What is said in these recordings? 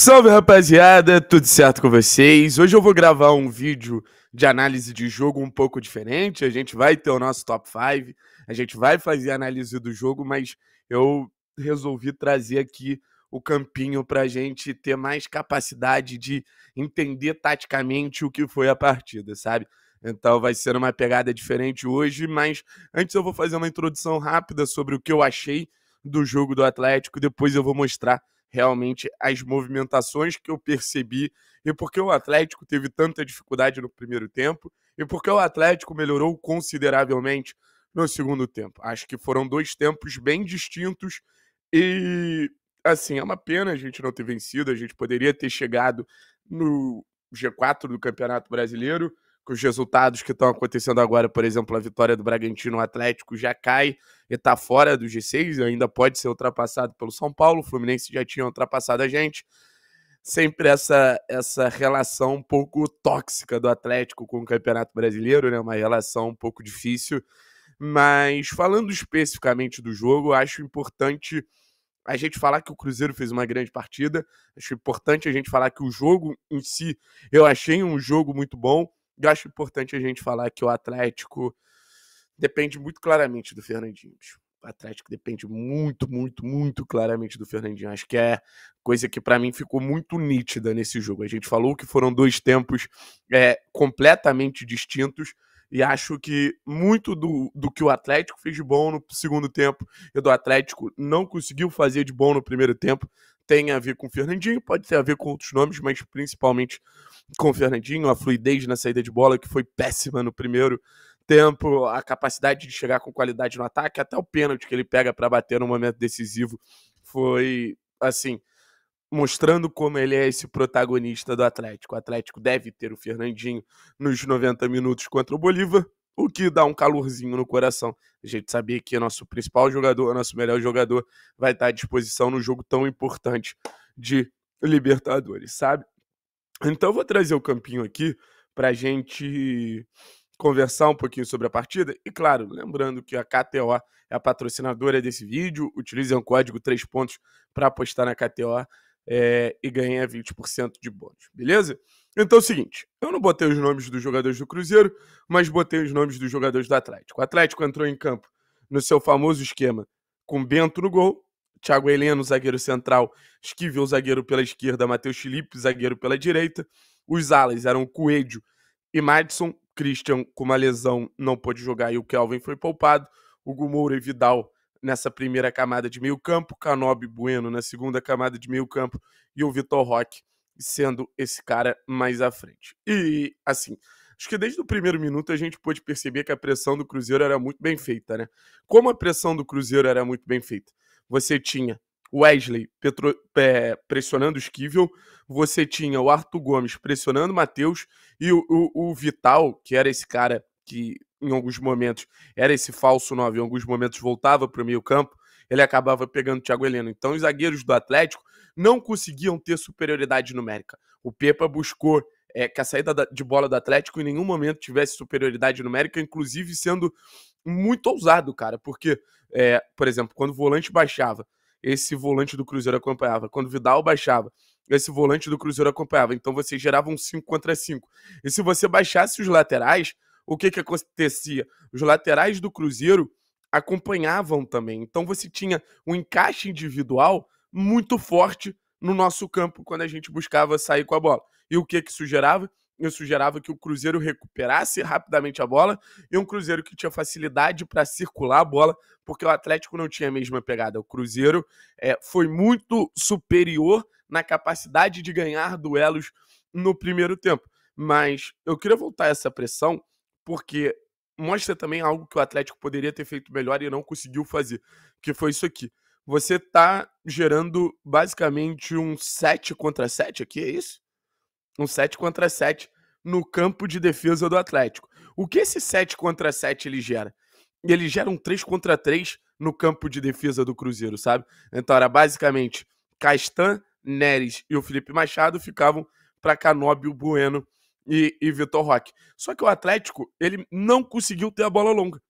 Salve rapaziada, tudo certo com vocês? Hoje eu vou gravar um vídeo de análise de jogo um pouco diferente. A gente vai ter o nosso top 5, a gente vai fazer análise do jogo, mas eu resolvi trazer aqui o campinho para a gente ter mais capacidade de entender taticamente o que foi a partida, sabe? Então vai ser uma pegada diferente hoje, mas antes eu vou fazer uma introdução rápida sobre o que eu achei do jogo do Atlético, depois eu vou mostrar realmente as movimentações que eu percebi e porque o Atlético teve tanta dificuldade no primeiro tempo e porque o Atlético melhorou consideravelmente no segundo tempo. Acho que foram dois tempos bem distintos e assim, é uma pena a gente não ter vencido, a gente poderia ter chegado no G4 do Campeonato Brasileiro, com os resultados que estão acontecendo agora, por exemplo, a vitória do Bragantino, o Atlético já cai está fora do G6, ainda pode ser ultrapassado pelo São Paulo. O Fluminense já tinha ultrapassado a gente. Sempre essa, essa relação um pouco tóxica do Atlético com o Campeonato Brasileiro, né? Uma relação um pouco difícil. Mas falando especificamente do jogo, acho importante a gente falar que o Cruzeiro fez uma grande partida. Acho importante a gente falar que o jogo em si, eu achei um jogo muito bom. E acho importante a gente falar que o Atlético depende muito claramente do Fernandinho. O Atlético depende muito, muito, muito claramente do Fernandinho. Acho que é coisa que para mim ficou muito nítida nesse jogo. A gente falou que foram dois tempos é, completamente distintos. E acho que muito do, do que o Atlético fez de bom no segundo tempo e do Atlético não conseguiu fazer de bom no primeiro tempo tem a ver com o Fernandinho, pode ter a ver com outros nomes, mas principalmente com o Fernandinho. A fluidez na saída de bola, que foi péssima no primeiro tempo, a capacidade de chegar com qualidade no ataque, até o pênalti que ele pega para bater no momento decisivo foi assim, mostrando como ele é esse protagonista do Atlético. O Atlético deve ter o Fernandinho nos 90 minutos contra o Bolívar, o que dá um calorzinho no coração. A gente sabia que nosso principal jogador, nosso melhor jogador, vai estar à disposição no jogo tão importante de Libertadores, sabe? Então eu vou trazer o campinho aqui pra gente conversar um pouquinho sobre a partida. E claro, lembrando que a KTO é a patrocinadora desse vídeo. Utilizem o código 3 pontos para apostar na KTO é, eh, e ganha 20% de bônus, beleza? Então é o seguinte, eu não botei os nomes dos jogadores do Cruzeiro, mas botei os nomes dos jogadores do Atlético. O Atlético entrou em campo no seu famoso esquema com Bento no gol, Thiago Heleno, zagueiro central, o zagueiro pela esquerda, Matheus Felipe, zagueiro pela direita. Os alas eram Coelho e Madison, Christian, com uma lesão, não pôde jogar e o Kelvin foi poupado. Hugo Moura e Vidal nessa primeira camada de meio campo, Canobi Bueno na segunda camada de meio campo e o Vitor Roque sendo esse cara mais à frente. E assim, acho que desde o primeiro minuto a gente pôde perceber que a pressão do Cruzeiro era muito bem feita, né? Como a pressão do Cruzeiro era muito bem feita, você tinha Wesley Petro, é, pressionando o Esquivel, você tinha o Arthur Gomes pressionando o Matheus e o, o, o, Vital, que era esse cara que em alguns momentos era esse falso 9, em alguns momentos voltava para o meio campo, ele acabava pegando o Thiago Heleno. Então os zagueiros do Atlético não conseguiam ter superioridade numérica. O Pepa buscou é, que a saída de bola do Atlético em nenhum momento tivesse superioridade numérica, inclusive sendo muito ousado, cara, porque, é, por exemplo, quando o volante baixava esse volante do Cruzeiro acompanhava. Quando Vidal baixava, esse volante do Cruzeiro acompanhava. Então você gerava um 5 contra 5. E se você baixasse os laterais, o que, que acontecia? Os laterais do Cruzeiro acompanhavam também. Então você tinha um encaixe individual muito forte no nosso campo quando a gente buscava sair com a bola. E o que, que isso gerava? eu sugerava que o Cruzeiro recuperasse rapidamente a bola e um Cruzeiro que tinha facilidade para circular a bola, porque o Atlético não tinha a mesma pegada. O Cruzeiro é, foi muito superior na capacidade de ganhar duelos no primeiro tempo. Mas eu queria voltar a essa pressão, porque mostra também algo que o Atlético poderia ter feito melhor e não conseguiu fazer, que foi isso aqui. Você está gerando basicamente um 7 contra 7 aqui, é isso? Um 7 contra 7 no campo de defesa do Atlético. O que esse 7 contra 7 ele gera? Ele gera um 3 contra 3 no campo de defesa do Cruzeiro, sabe? Então era basicamente Castan, Neres e o Felipe Machado ficavam para Canóbio Bueno e, e Vitor Roque. Só que o Atlético, ele não conseguiu ter a bola longa.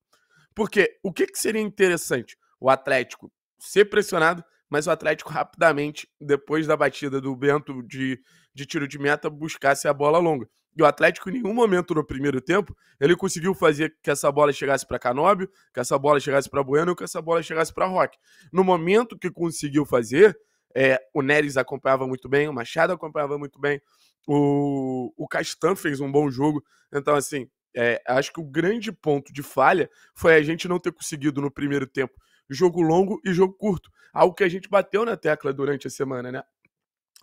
Porque o que, que seria interessante? O Atlético ser pressionado, mas o Atlético rapidamente, depois da batida do Bento de de tiro de meta buscasse a bola longa. E o Atlético, em nenhum momento no primeiro tempo, ele conseguiu fazer que essa bola chegasse para Canóbio, que essa bola chegasse para Bueno, que essa bola chegasse para Roque. No momento que conseguiu fazer, é, o Neres acompanhava muito bem, o Machado acompanhava muito bem, o, o Castan fez um bom jogo. Então, assim, é, acho que o grande ponto de falha foi a gente não ter conseguido no primeiro tempo jogo longo e jogo curto. Algo que a gente bateu na tecla durante a semana, né?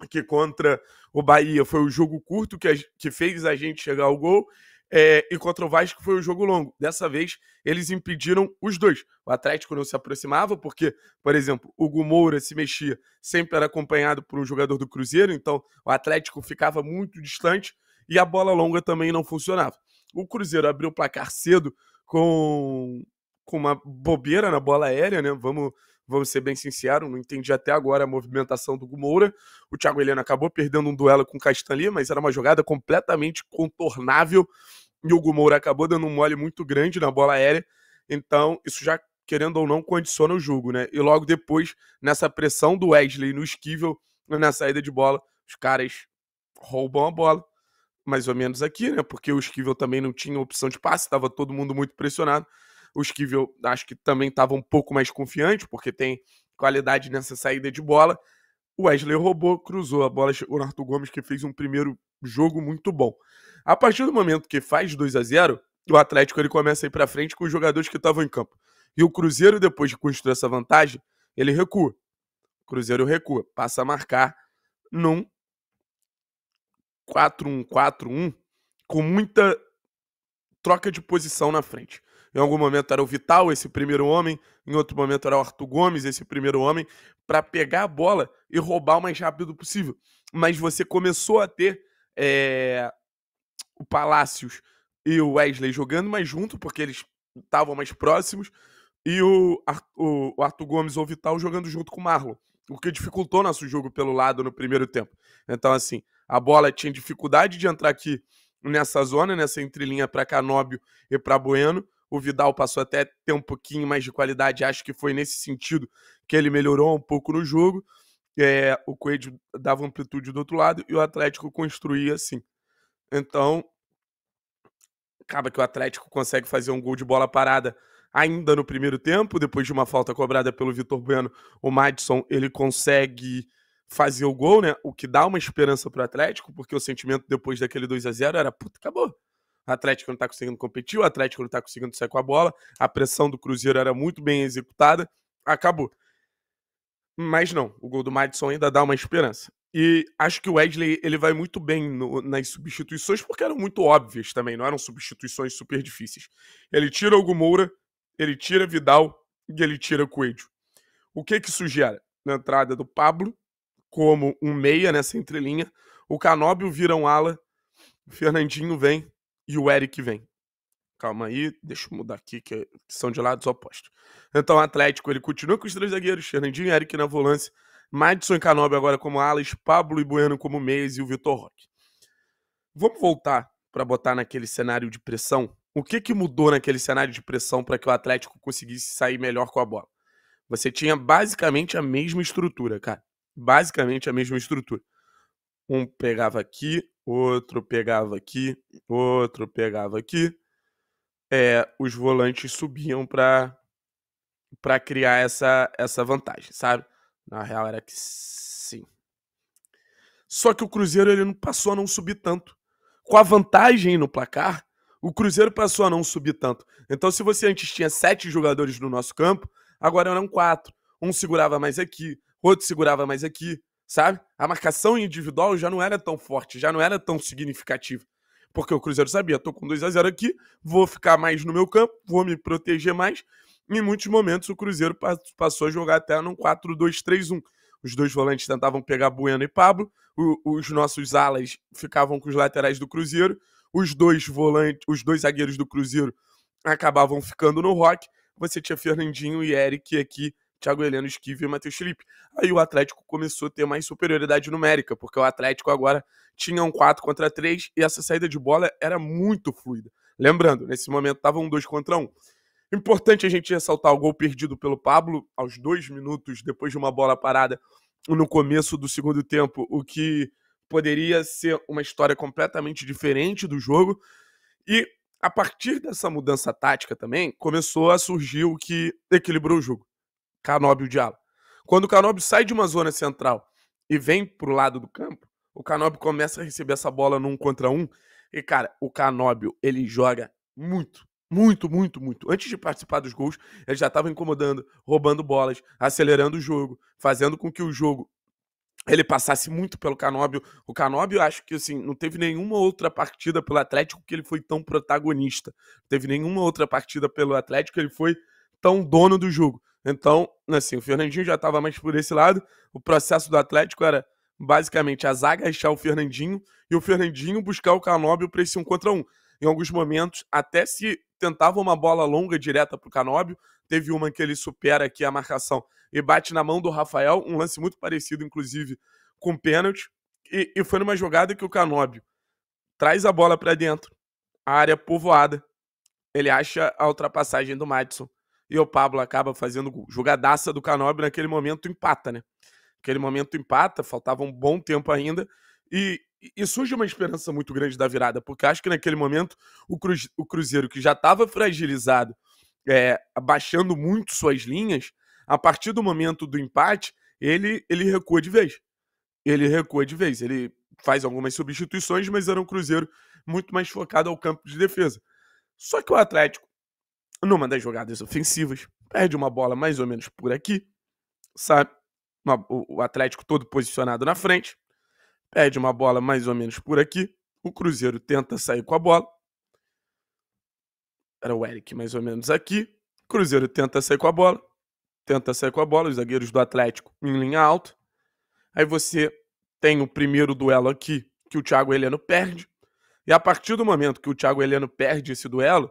que contra o Bahia foi o jogo curto que, a, que fez a gente chegar ao gol. É, e contra o Vasco foi o jogo longo. Dessa vez, eles impediram os dois. O Atlético não se aproximava, porque, por exemplo, o Gumoura se mexia, sempre era acompanhado por um jogador do Cruzeiro, então o Atlético ficava muito distante e a bola longa também não funcionava. O Cruzeiro abriu o placar cedo com, com uma bobeira na bola aérea, né? Vamos vamos ser bem sinceros, não entendi até agora a movimentação do Gumoura. O Thiago Heleno acabou perdendo um duelo com o Castanli, mas era uma jogada completamente contornável e o Gumoura acabou dando um mole muito grande na bola aérea. Então, isso já, querendo ou não, condiciona o jogo, né? E logo depois, nessa pressão do Wesley no esquivel, na saída de bola, os caras roubam a bola. Mais ou menos aqui, né? Porque o esquivel também não tinha opção de passe, estava todo mundo muito pressionado. Os que eu acho que também estavam um pouco mais confiante, porque tem qualidade nessa saída de bola. O Wesley roubou, cruzou a bola, chegou no Arthur Gomes, que fez um primeiro jogo muito bom. A partir do momento que faz 2 a 0 o Atlético ele começa a ir para frente com os jogadores que estavam em campo. E o Cruzeiro, depois de construir essa vantagem, ele recua. O Cruzeiro recua, passa a marcar num 4-1-4-1 com muita troca de posição na frente. Em algum momento era o Vital, esse primeiro homem, em outro momento era o Arthur Gomes, esse primeiro homem, para pegar a bola e roubar o mais rápido possível. Mas você começou a ter é, o Palácios e o Wesley jogando mais junto, porque eles estavam mais próximos, e o, o, o Arthur Gomes ou o Vital jogando junto com o Marlon, o que dificultou nosso jogo pelo lado no primeiro tempo. Então, assim, a bola tinha dificuldade de entrar aqui nessa zona, nessa entrelinha para Canóbio e para Bueno, o Vidal passou até ter um pouquinho mais de qualidade. Acho que foi nesse sentido que ele melhorou um pouco no jogo. É, o Coelho dava amplitude do outro lado e o Atlético construía assim. Então, acaba que o Atlético consegue fazer um gol de bola parada ainda no primeiro tempo, depois de uma falta cobrada pelo Vitor Bueno, o Madison ele consegue fazer o gol, né? O que dá uma esperança para o Atlético, porque o sentimento depois daquele 2 a 0 era, puta, acabou o Atlético não está conseguindo competir, o Atlético não está conseguindo sair com a bola, a pressão do Cruzeiro era muito bem executada, acabou. Mas não, o gol do Madison ainda dá uma esperança. E acho que o Wesley ele vai muito bem no, nas substituições, porque eram muito óbvias também, não eram substituições super difíceis. Ele tira o Gumoura, ele tira Vidal e ele tira Coelho. O que que sugere? Na entrada do Pablo, como um meia nessa entrelinha, o Canóbio vira um ala, o Fernandinho vem e o Eric vem. Calma aí, deixa eu mudar aqui, que é, são de lados opostos. Então, o Atlético, ele continua com os três zagueiros, Fernandinho e Eric na volância, Madison e Canobi agora como alas, Pablo e Bueno como meias e o Vitor Roque. Vamos voltar para botar naquele cenário de pressão. O que, que mudou naquele cenário de pressão para que o Atlético conseguisse sair melhor com a bola? Você tinha basicamente a mesma estrutura, cara. Basicamente a mesma estrutura. Um pegava aqui, outro pegava aqui, outro pegava aqui. É, os volantes subiam para para criar essa essa vantagem, sabe? Na real era que sim. Só que o Cruzeiro ele não passou a não subir tanto. Com a vantagem no placar, o Cruzeiro passou a não subir tanto. Então, se você antes tinha sete jogadores no nosso campo, agora eram quatro. Um segurava mais aqui, outro segurava mais aqui, sabe? A marcação individual já não era tão forte, já não era tão significativa. Porque o Cruzeiro sabia, tô com 2 a 0 aqui, vou ficar mais no meu campo, vou me proteger mais. Em muitos momentos o Cruzeiro passou a jogar até num 4-2-3-1. Os dois volantes tentavam pegar Bueno e Pablo, os nossos alas ficavam com os laterais do Cruzeiro, os dois volantes, os dois zagueiros do Cruzeiro acabavam ficando no rock. Você tinha Fernandinho e Eric aqui Thiago Heleno, Esquivel e Matheus Felipe. Aí o Atlético começou a ter mais superioridade numérica, porque o Atlético agora tinha um 4 contra 3 e essa saída de bola era muito fluida. Lembrando, nesse momento estava um 2 contra 1. Um. Importante a gente ressaltar o gol perdido pelo Pablo aos dois minutos depois de uma bola parada no começo do segundo tempo, o que poderia ser uma história completamente diferente do jogo. E a partir dessa mudança tática também começou a surgir o que equilibrou o jogo. Canóbio o ala. Quando o Canóbio sai de uma zona central e vem pro lado do campo, o Canóbio começa a receber essa bola num contra um. E, cara, o Canóbio, ele joga muito, muito, muito, muito. Antes de participar dos gols, ele já estava incomodando, roubando bolas, acelerando o jogo, fazendo com que o jogo ele passasse muito pelo Canóbio. O Canóbio, acho que assim, não teve nenhuma outra partida pelo Atlético que ele foi tão protagonista. Não teve nenhuma outra partida pelo Atlético que ele foi tão dono do jogo. Então, assim, o Fernandinho já estava mais por esse lado. O processo do Atlético era basicamente a zaga achar o Fernandinho e o Fernandinho buscar o Canóbio para esse um contra um. Em alguns momentos, até se tentava uma bola longa direta para o Canóbio, teve uma que ele supera aqui a marcação e bate na mão do Rafael, um lance muito parecido, inclusive, com pênalti. E, e foi numa jogada que o Canóbio traz a bola para dentro, a área povoada. Ele acha a ultrapassagem do Madison e o Pablo acaba fazendo gol. Jogadaça do Canobre naquele momento empata, né? Naquele momento empata, faltava um bom tempo ainda e, e surge uma esperança muito grande da virada, porque acho que naquele momento o, o Cruzeiro, que já estava fragilizado, é, baixando muito suas linhas, a partir do momento do empate, ele, ele recua de vez. Ele recua de vez. Ele faz algumas substituições, mas era um Cruzeiro muito mais focado ao campo de defesa. Só que o Atlético numa das jogadas ofensivas, perde uma bola mais ou menos por aqui, sabe? o Atlético todo posicionado na frente, perde uma bola mais ou menos por aqui, o Cruzeiro tenta sair com a bola. Era o Eric mais ou menos aqui. O Cruzeiro tenta sair com a bola. Tenta sair com a bola. Os zagueiros do Atlético em linha alta. Aí você tem o primeiro duelo aqui que o Thiago Heleno perde. E a partir do momento que o Thiago Heleno perde esse duelo,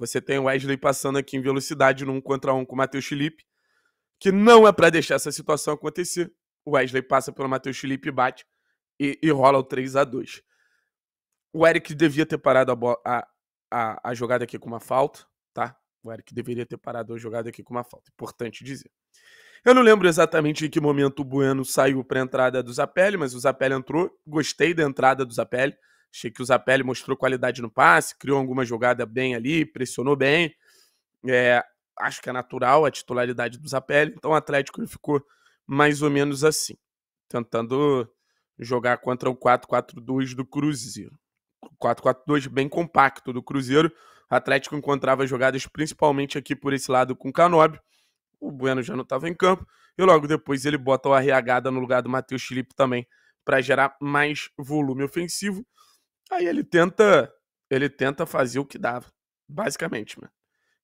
você tem o Wesley passando aqui em velocidade num contra um com o Matheus Felipe, que não é para deixar essa situação acontecer. O Wesley passa pelo Matheus Felipe, bate e, e rola o 3 a 2 O Eric devia ter parado a, a, a, a jogada aqui com uma falta, tá? O Eric deveria ter parado a jogada aqui com uma falta. Importante dizer. Eu não lembro exatamente em que momento o Bueno saiu para a entrada do Zapelli, mas o Zapelli entrou. Gostei da entrada do Zapelli. Achei que o Zapelli mostrou qualidade no passe, criou alguma jogada bem ali, pressionou bem. É, acho que é natural a titularidade do Zapelli, então o Atlético ficou mais ou menos assim, tentando jogar contra o 4-4-2 do Cruzeiro. 4-4-2 bem compacto do Cruzeiro. O Atlético encontrava jogadas principalmente aqui por esse lado com o Canob. O Bueno já não estava em campo. E logo depois ele bota o Arriagada no lugar do Matheus Felipe também para gerar mais volume ofensivo. Aí ele tenta, ele tenta fazer o que dava, basicamente, mano. Né.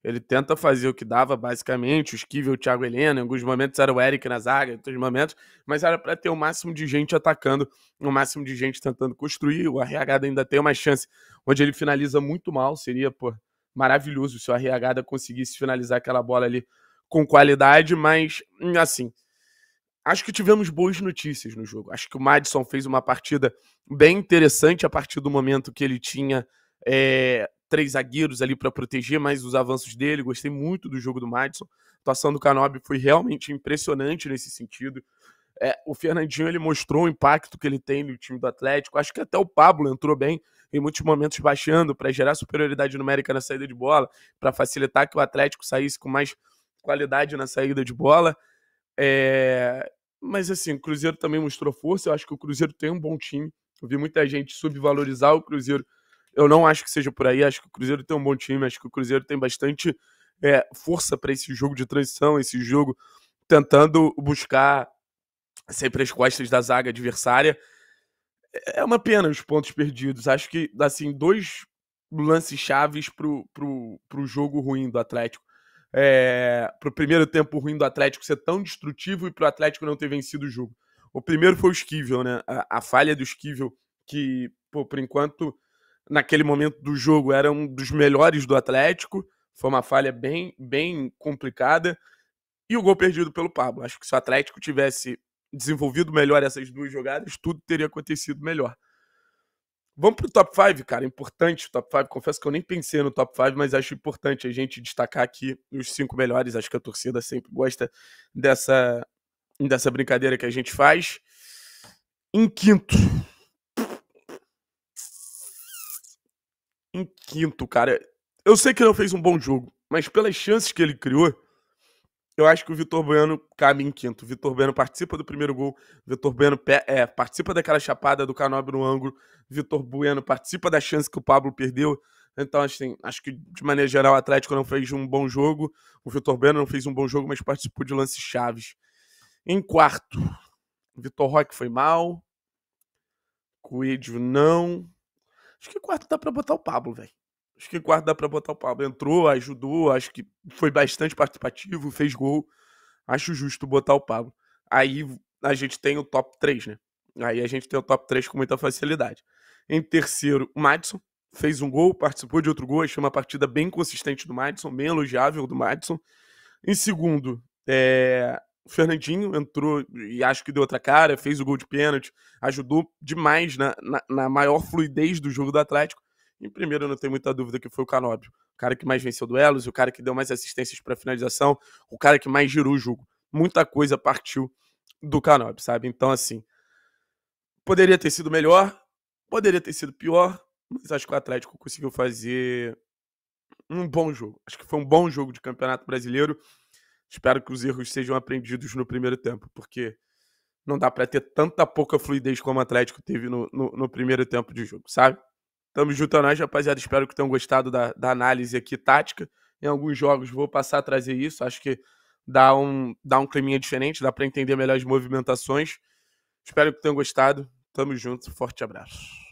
Ele tenta fazer o que dava, basicamente, o Esquivel, o Thiago Helena, em alguns momentos era o Eric na zaga, em outros momentos, mas era para ter o máximo de gente atacando, o máximo de gente tentando construir, o RH ainda tem uma chance, onde ele finaliza muito mal, seria, pô, maravilhoso se o RH conseguisse finalizar aquela bola ali com qualidade, mas, hum, assim, acho que tivemos boas notícias no jogo. Acho que o Madison fez uma partida bem interessante a partir do momento que ele tinha é, três zagueiros ali para proteger mais os avanços dele. Gostei muito do jogo do Madison. A atuação do Canobi foi realmente impressionante nesse sentido. É, o Fernandinho ele mostrou o impacto que ele tem no time do Atlético. Acho que até o Pablo entrou bem em muitos momentos baixando para gerar superioridade numérica na saída de bola, para facilitar que o Atlético saísse com mais qualidade na saída de bola. É... Mas assim, o Cruzeiro também mostrou força. Eu acho que o Cruzeiro tem um bom time. Eu vi muita gente subvalorizar o Cruzeiro. Eu não acho que seja por aí. Acho que o Cruzeiro tem um bom time. Acho que o Cruzeiro tem bastante é, força para esse jogo de transição, esse jogo tentando buscar sempre as costas da zaga adversária. É uma pena os pontos perdidos. Acho que, assim, dois lances chaves para o jogo ruim do Atlético é, para o primeiro tempo ruim do Atlético ser tão destrutivo e para o Atlético não ter vencido o jogo. O primeiro foi o Esquivel, né? A, a falha do Esquivel, que, pô, por enquanto, naquele momento do jogo, era um dos melhores do Atlético. Foi uma falha bem, bem complicada. E o gol perdido pelo Pablo. Acho que se o Atlético tivesse desenvolvido melhor essas duas jogadas, tudo teria acontecido melhor. Vamos pro top 5, cara. Importante o top 5. Confesso que eu nem pensei no top 5, mas acho importante a gente destacar aqui os cinco melhores. Acho que a torcida sempre gosta dessa, dessa brincadeira que a gente faz. Em quinto. Em quinto, cara. Eu sei que não fez um bom jogo, mas pelas chances que ele criou, eu acho que o Vitor Bueno caminha em quinto. O Vitor Bueno participa do primeiro gol, Vitor Bueno é, participa daquela chapada do Canobre no ângulo, Vitor Bueno participa da chance que o Pablo perdeu. Então, assim, acho que de maneira geral o Atlético não fez um bom jogo, o Vitor Bueno não fez um bom jogo, mas participou de lances chaves. Em quarto, o Vitor Roque foi mal, Coelho não. Acho que quarto dá pra botar o Pablo, velho. Acho que quarto dá para botar o Pablo. Entrou, ajudou, acho que foi bastante participativo, fez gol. Acho justo botar o Pablo. Aí a gente tem o top 3, né? Aí a gente tem o top 3 com muita facilidade. Em terceiro, o Madison. Fez um gol, participou de outro gol. Achei uma partida bem consistente do Madison, bem elogiável do Madison. Em segundo, é... o Fernandinho entrou e acho que deu outra cara, fez o gol de pênalti, ajudou demais na, na, na maior fluidez do jogo do Atlético. Em primeiro, não tem muita dúvida que foi o Canóbio. O cara que mais venceu duelos, o cara que deu mais assistências para finalização, o cara que mais girou o jogo. Muita coisa partiu do Canóbio, sabe? Então, assim, poderia ter sido melhor, poderia ter sido pior, mas acho que o Atlético conseguiu fazer um bom jogo. Acho que foi um bom jogo de Campeonato Brasileiro. Espero que os erros sejam aprendidos no primeiro tempo, porque não dá para ter tanta pouca fluidez como o Atlético teve no, no, no primeiro tempo de jogo, sabe? Tamo junto é nós, rapaziada. Espero que tenham gostado da, da análise aqui tática. Em alguns jogos vou passar a trazer isso. Acho que dá um, dá um climinha diferente, dá para entender melhor as movimentações. Espero que tenham gostado. Tamo junto. Forte abraço.